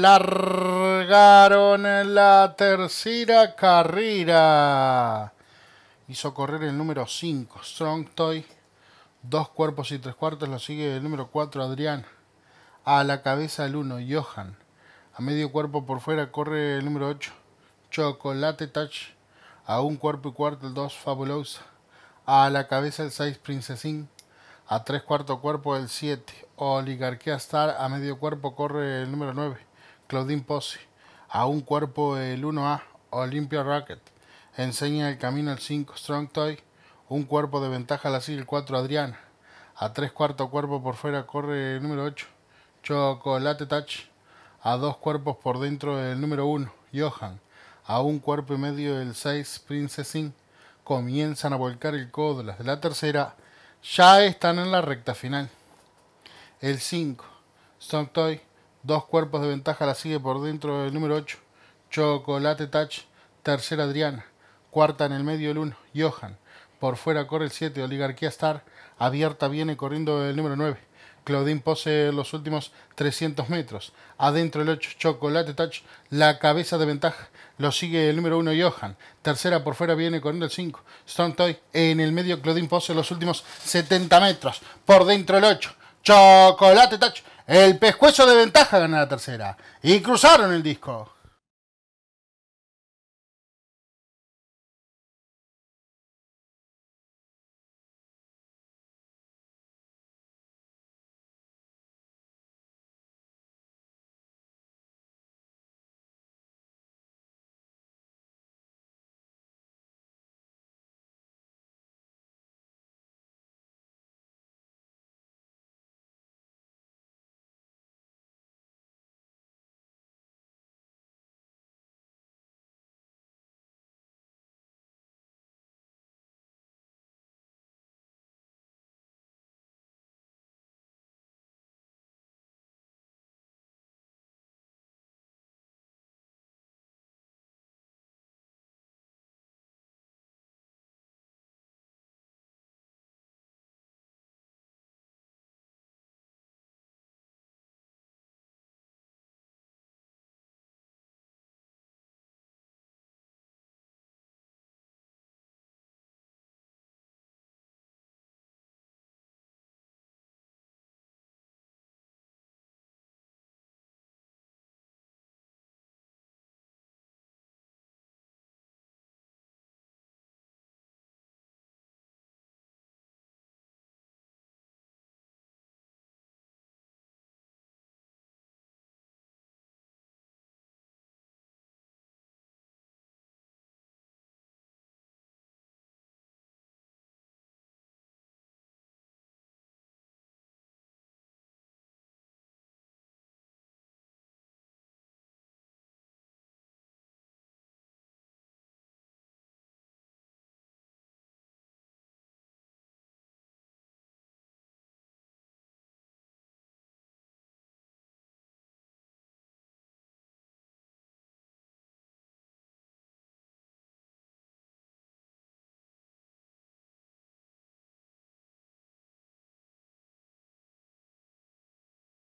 largaron en la tercera carrera. Hizo correr el número 5, Strong Toy. Dos cuerpos y tres cuartos lo sigue el número 4, Adrián. A la cabeza el 1, Johan. A medio cuerpo por fuera corre el número 8, Chocolate Touch. A un cuerpo y cuarto el 2, Fabulosa. A la cabeza el 6, Princesín a tres cuartos cuerpo el 7. Oligarquía Star a medio cuerpo corre el número 9. Claudine Posse A un cuerpo el 1A. Olympia Rocket. Enseña el camino el 5. Strong Toy. Un cuerpo de ventaja la sigue el 4. Adriana. A tres cuartos cuerpo por fuera corre el número 8. Chocolate Touch. A dos cuerpos por dentro el número 1. Johan. A un cuerpo y medio el 6. Princess Comienzan a volcar el codo. Las de la tercera ya están en la recta final. El 5. Songtoy. Dos cuerpos de ventaja la sigue por dentro del número 8. Chocolate Touch. Tercera Adriana. Cuarta en el medio el 1. Johan. Por fuera corre el 7. Oligarquía Star. Abierta viene corriendo el número 9. Claudine posee los últimos 300 metros. Adentro el 8 Chocolate Touch, la cabeza de ventaja. Lo sigue el número 1 Johan. Tercera por fuera viene corriendo el 5. Stone Toy en el medio. Claudine posee los últimos 70 metros. Por dentro el 8. Chocolate Touch. El pescuezo de ventaja gana la tercera. Y cruzaron el disco.